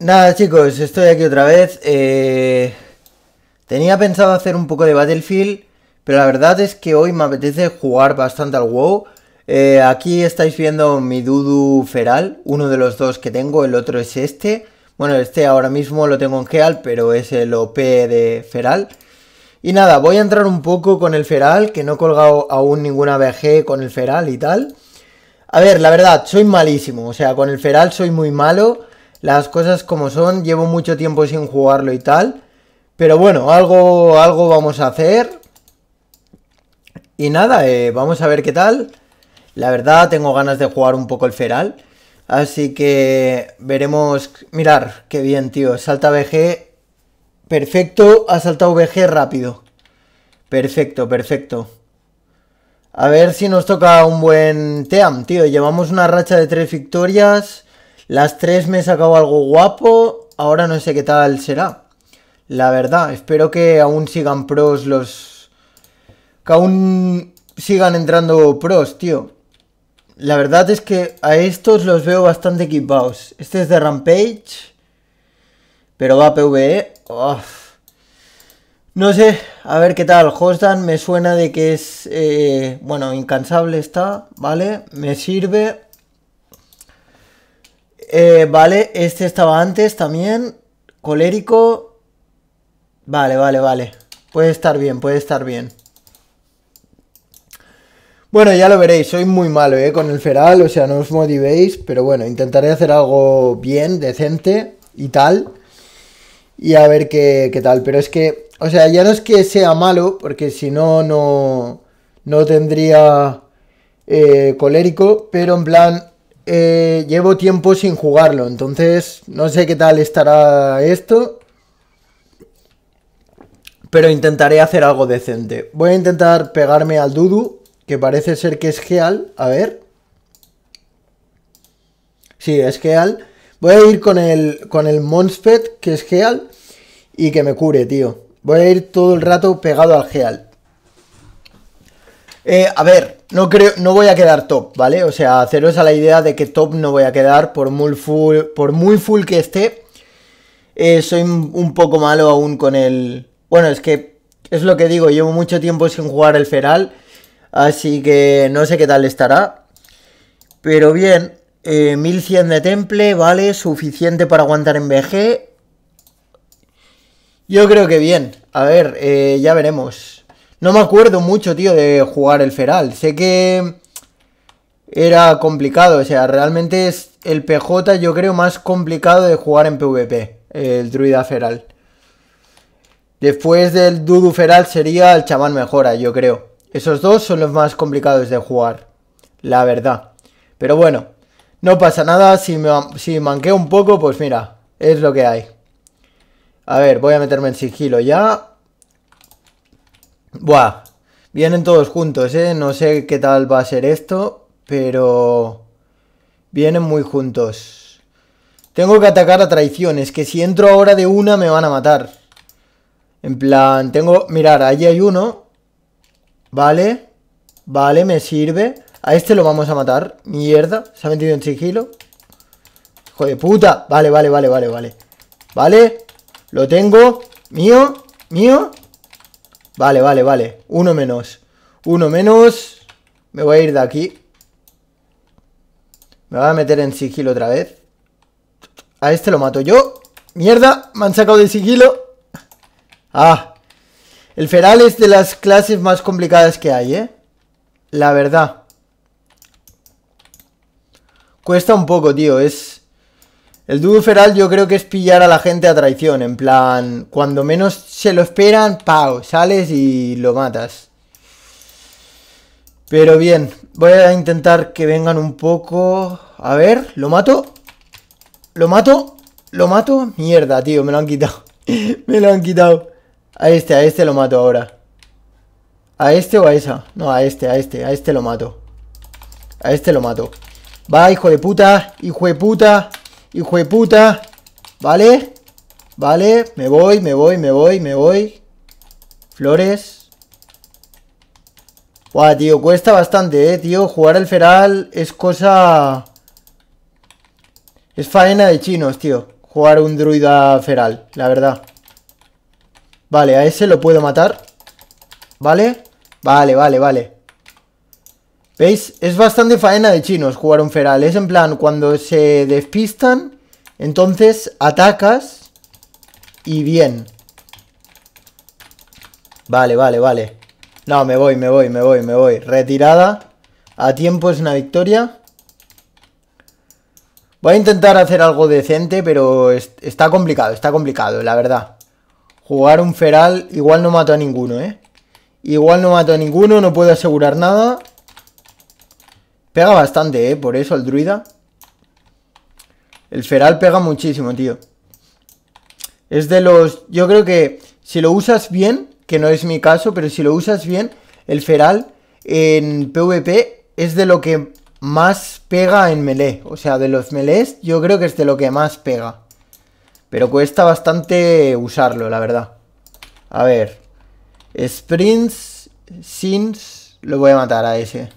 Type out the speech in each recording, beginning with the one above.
Nada chicos, estoy aquí otra vez. Eh, tenía pensado hacer un poco de Battlefield, pero la verdad es que hoy me apetece jugar bastante al WoW. Eh, aquí estáis viendo mi Dudu Feral, uno de los dos que tengo, el otro es este. Bueno, este ahora mismo lo tengo en Geal, pero es el OP de Feral. Y nada, voy a entrar un poco con el Feral, que no he colgado aún ninguna BG con el Feral y tal. A ver, la verdad, soy malísimo, o sea, con el Feral soy muy malo las cosas como son, llevo mucho tiempo sin jugarlo y tal, pero bueno, algo, algo vamos a hacer. Y nada, eh, vamos a ver qué tal. La verdad, tengo ganas de jugar un poco el feral. Así que veremos. Mirar, qué bien, tío. Salta vg Perfecto. Ha saltado vg rápido. Perfecto, perfecto. A ver si nos toca un buen Team, tío. Llevamos una racha de tres victorias. Las tres me he sacado algo guapo, ahora no sé qué tal será. La verdad, espero que aún sigan pros los... Que aún sigan entrando pros, tío. La verdad es que a estos los veo bastante equipados. Este es de Rampage. Pero va PvE. No sé, a ver qué tal. Hosdan me suena de que es... Eh, bueno, incansable está, ¿vale? Me sirve. Eh, vale, este estaba antes también. Colérico. Vale, vale, vale. Puede estar bien, puede estar bien. Bueno, ya lo veréis, soy muy malo, ¿eh? Con el feral, o sea, no os motivéis, pero bueno, intentaré hacer algo bien, decente y tal. Y a ver qué, tal, pero es que, o sea, ya no es que sea malo, porque si no, no, no tendría eh, colérico, pero en plan, eh, llevo tiempo sin jugarlo, entonces no sé qué tal estará esto. Pero intentaré hacer algo decente. Voy a intentar pegarme al Dudu, que parece ser que es Geal. A ver. Sí, es Geal. Voy a ir con el, con el Monspet, que es Geal, y que me cure, tío. Voy a ir todo el rato pegado al Geal. Eh, a ver, no creo, no voy a quedar top, ¿vale? O sea, haceros a la idea de que top no voy a quedar por muy full, por muy full que esté. Eh, soy un poco malo aún con el. Bueno, es que es lo que digo, llevo mucho tiempo sin jugar el feral, así que no sé qué tal estará. Pero bien, 1100 eh, de temple, vale, suficiente para aguantar en BG. Yo creo que bien. A ver, ya veremos. No me acuerdo mucho, tío, de jugar el feral. Sé que era complicado. O sea, realmente es el PJ, yo creo, más complicado de jugar en PvP. El druida feral. Después del Dudu feral sería el chamán mejora, yo creo. Esos dos son los más complicados de jugar. La verdad. Pero bueno, no pasa nada. Si, me, si manqueo un poco, pues mira, es lo que hay. A ver, voy a meterme en sigilo ya. Buah, vienen todos juntos, ¿eh? No sé qué tal va a ser esto, pero vienen muy juntos. Tengo que atacar a traiciones, que si entro ahora de una me van a matar. En plan, tengo... Mirar, allí hay uno. Vale, vale, me sirve. A este lo vamos a matar. Mierda, se ha metido en sigilo. Hijo de puta. Vale, vale, vale, vale, vale. Vale, lo tengo. Mío, mío. Vale, vale, vale. Uno menos. Uno menos. Me voy a ir de aquí. Me voy a meter en sigilo otra vez. A este lo mato yo. ¡Mierda! Me han sacado de sigilo. Ah. El feral es de las clases más complicadas que hay, ¿eh? La verdad. Cuesta un poco, tío. Es... El dúo feral yo creo que es pillar a la gente a traición, en plan, cuando menos se lo esperan, pao, sales y lo matas. Pero bien, voy a intentar que vengan un poco... A ver, ¿lo mato? ¿Lo mato? ¿Lo mato? Mierda, tío, me lo han quitado. me lo han quitado. A este, a este lo mato ahora. ¿A este o a esa? No, a este, a este, a este lo mato. A este lo mato. Va, hijo de puta, hijo de puta. Hijo de puta. ¿Vale? ¿Vale? Me voy, me voy, me voy, me voy. Flores. Buah, tío, cuesta bastante, eh, tío. Jugar al feral es cosa... Es faena de chinos, tío. Jugar un druida feral, la verdad. Vale, a ese lo puedo matar. ¿Vale? Vale, vale, vale. ¿Veis? Es bastante faena de chinos jugar un feral. Es en plan, cuando se despistan, entonces atacas y bien. Vale, vale, vale. No, me voy, me voy, me voy, me voy. Retirada. A tiempo es una victoria. Voy a intentar hacer algo decente, pero está complicado, está complicado, la verdad. Jugar un feral, igual no mato a ninguno, ¿eh? Igual no mato a ninguno, no puedo asegurar nada. Pega bastante, ¿eh? Por eso el druida. El feral pega muchísimo, tío. Es de los... Yo creo que si lo usas bien, que no es mi caso, pero si lo usas bien, el feral en PvP es de lo que más pega en melee. O sea, de los melees yo creo que es de lo que más pega. Pero cuesta bastante usarlo, la verdad. A ver. Sprints, Sins... Lo voy a matar a ese.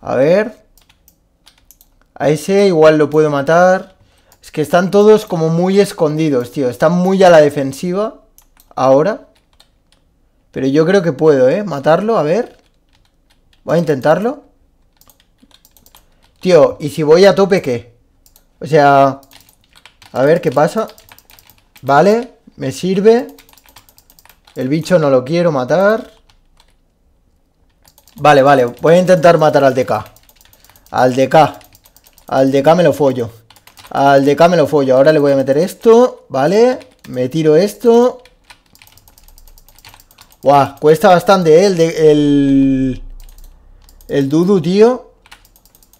A ver. A ese igual lo puedo matar. Es que están todos como muy escondidos, tío. Están muy a la defensiva. Ahora. Pero yo creo que puedo, ¿eh? Matarlo, a ver. Voy a intentarlo. Tío, ¿y si voy a tope qué? O sea... A ver qué pasa. Vale, me sirve. El bicho no lo quiero matar. Vale, vale. Voy a intentar matar al DK. Al DK. Al DK me lo follo. Al DK me lo follo. Ahora le voy a meter esto. Vale. Me tiro esto. Guau, cuesta bastante, ¿eh? El, de, el, el Dudu, tío.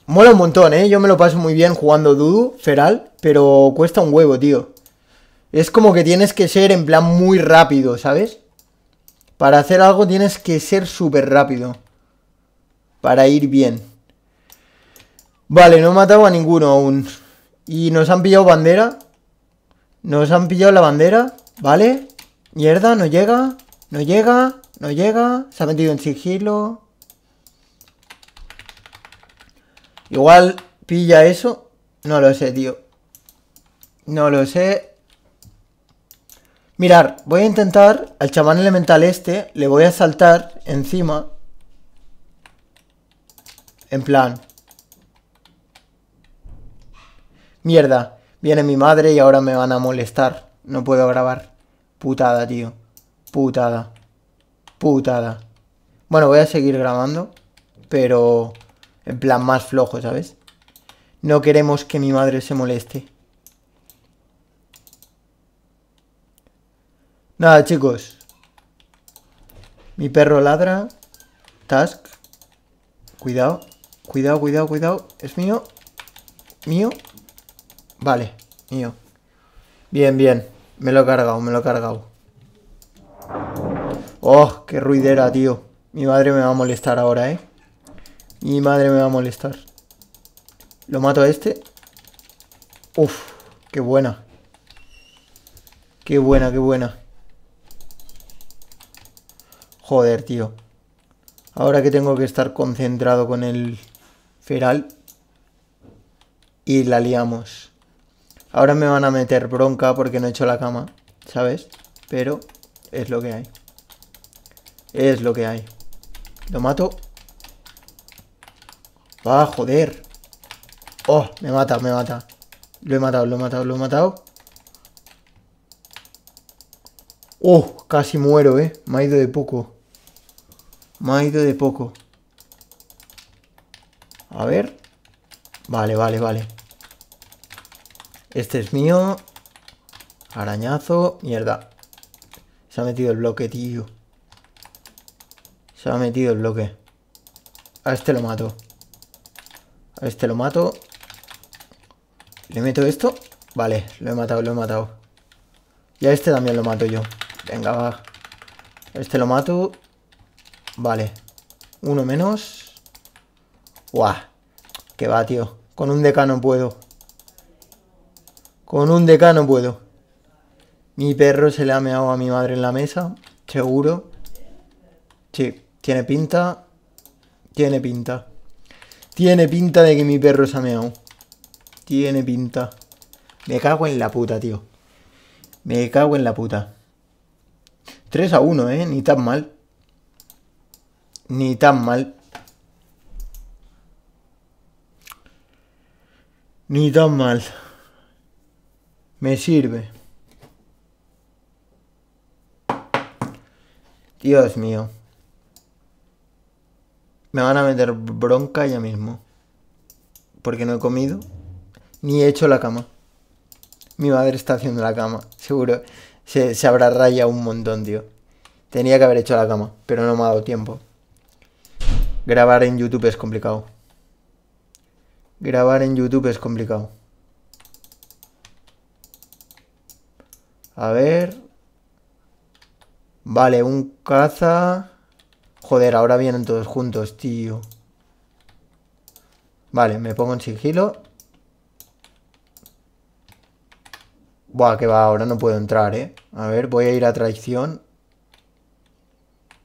Mola un montón, ¿eh? Yo me lo paso muy bien jugando Dudu, Feral, pero cuesta un huevo, tío. Es como que tienes que ser en plan muy rápido, ¿sabes? Para hacer algo tienes que ser súper rápido para ir bien. Vale, no he matado a ninguno aún. Y nos han pillado bandera. Nos han pillado la bandera, ¿vale? Mierda, no llega, no llega, no llega. Se ha metido en sigilo. Igual pilla eso. No lo sé, tío. No lo sé. Mirar, voy a intentar al chamán elemental este, le voy a saltar encima en plan... Mierda, viene mi madre y ahora me van a molestar. No puedo grabar. Putada, tío. Putada. Putada. Bueno, voy a seguir grabando, pero en plan más flojo, ¿sabes? No queremos que mi madre se moleste. Nada, chicos. Mi perro ladra. Task. Cuidado. Cuidado, cuidado, cuidado. Es mío. Mío. Vale, mío. Bien, bien. Me lo he cargado, me lo he cargado. Oh, qué ruidera, tío. Mi madre me va a molestar ahora, ¿eh? Mi madre me va a molestar. Lo mato a este. Uf, qué buena. Qué buena, qué buena. Joder, tío. Ahora que tengo que estar concentrado con el... Feral. Y la liamos. Ahora me van a meter bronca porque no he hecho la cama, ¿sabes? Pero es lo que hay. Es lo que hay. Lo mato. Va, joder. Oh, me mata, me mata. Lo he matado, lo he matado, lo he matado. Oh, casi muero, eh. Me ha ido de poco. Me ha ido de poco. A ver. Vale, vale, vale. Este es mío. Arañazo. Mierda. Se ha metido el bloque, tío. Se ha metido el bloque. A este lo mato. A este lo mato. Le meto esto. Vale, lo he matado, lo he matado. Y a este también lo mato yo. Venga, va. Este lo mato. Vale. Uno menos. ¡Guau! ¡Qué va, tío! Con un decano puedo. Con un decano puedo. Mi perro se le ha meado a mi madre en la mesa. Seguro. Sí, tiene pinta. Tiene pinta. Tiene pinta de que mi perro se ha meado. Tiene pinta. Me cago en la puta, tío. Me cago en la puta. 3 a 1, ¿eh? Ni tan mal. Ni tan mal. Ni tan mal. Me sirve. Dios mío. Me van a meter bronca ya mismo. Porque no he comido. Ni he hecho la cama. Mi madre está haciendo la cama. Seguro se, se habrá rayado un montón, tío. Tenía que haber hecho la cama, pero no me ha dado tiempo. Grabar en YouTube es complicado. Grabar en YouTube es complicado. A ver. Vale, un caza. Joder, ahora vienen todos juntos, tío. Vale, me pongo en sigilo. Buah, que va, ahora no puedo entrar, ¿eh? A ver, voy a ir a traición.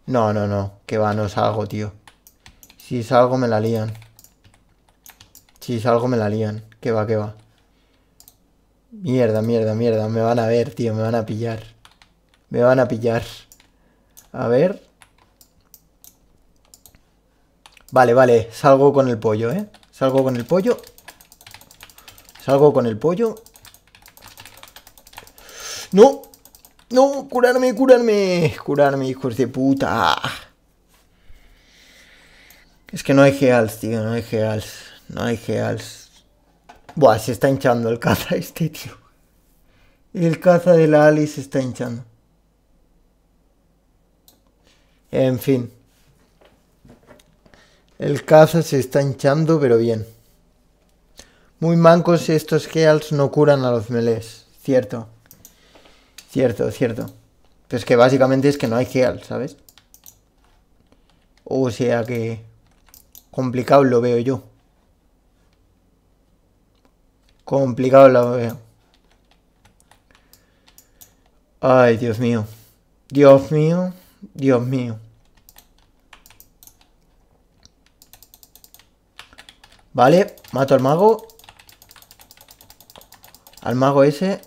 No, no, no. Que va, no salgo, tío. Si salgo me la lían. Si salgo me la lían. Que va, que va. Mierda, mierda, mierda. Me van a ver, tío. Me van a pillar. Me van a pillar. A ver. Vale, vale. Salgo con el pollo, ¿eh? Salgo con el pollo. Salgo con el pollo. ¡No! ¡No! ¡Curarme, curarme! ¡Curarme, hijos de puta! Es que no hay heals, tío. No hay heals. No hay geals. Buah, se está hinchando el caza este, tío. El caza de la Alice se está hinchando. En fin. El caza se está hinchando, pero bien. Muy mancos estos geals, no curan a los melees. Cierto. Cierto, cierto. Pero es que básicamente es que no hay geals, ¿sabes? O sea que... Complicado lo veo yo. Complicado la veo. Ay, Dios mío. Dios mío. Dios mío. Vale, mato al mago. Al mago ese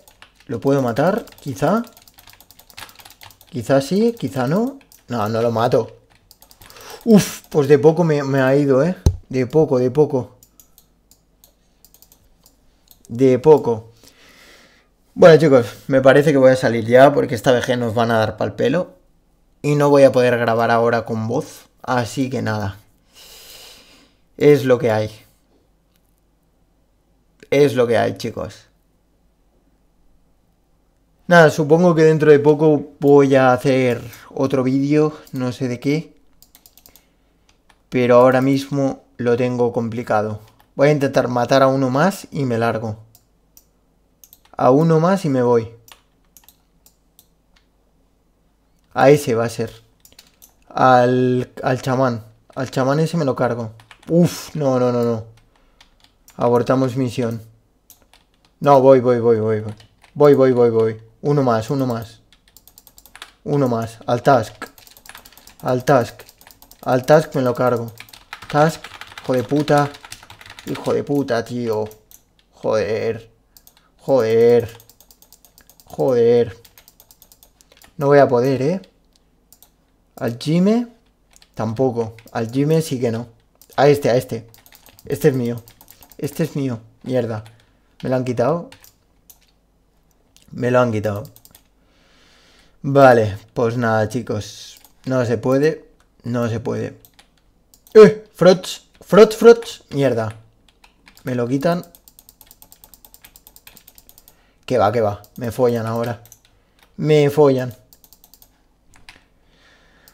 lo puedo matar, quizá. Quizá sí, quizá no. No, no lo mato. Uf, pues de poco me, me ha ido, ¿eh? De poco, de poco de poco. Bueno chicos, me parece que voy a salir ya porque esta vez nos van a dar pal pelo. Y no voy a poder grabar ahora con voz. Así que nada. Es lo que hay. Es lo que hay chicos. Nada, supongo que dentro de poco voy a hacer otro vídeo, no sé de qué. Pero ahora mismo lo tengo complicado. Voy a intentar matar a uno más y me largo. A uno más y me voy. A ese va a ser. Al, al chamán. Al chamán ese me lo cargo. Uf, no, no, no, no. Abortamos misión. No, voy, voy, voy, voy, voy. Voy, voy, voy, voy. Uno más, uno más. Uno más. Al task. Al task. Al task me lo cargo. Task, hijo de puta. Hijo de puta, tío. Joder. Joder. Joder. No voy a poder, ¿eh? Al Jime. Tampoco. Al Jime sí que no. A este, a este. Este es mío. Este es mío. Mierda. ¿Me lo han quitado? Me lo han quitado. Vale, pues nada, chicos. No se puede. No se puede. ¡Eh! Frotz. Frotz, frotz. Mierda. Me lo quitan. Que va, que va. Me follan ahora. Me follan.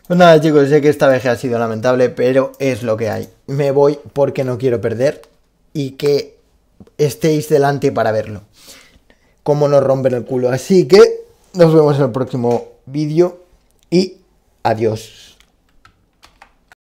Pues nada, chicos, sé que esta vez ha sido lamentable, pero es lo que hay. Me voy porque no quiero perder y que estéis delante para verlo. Como nos rompen el culo. Así que nos vemos en el próximo vídeo y adiós.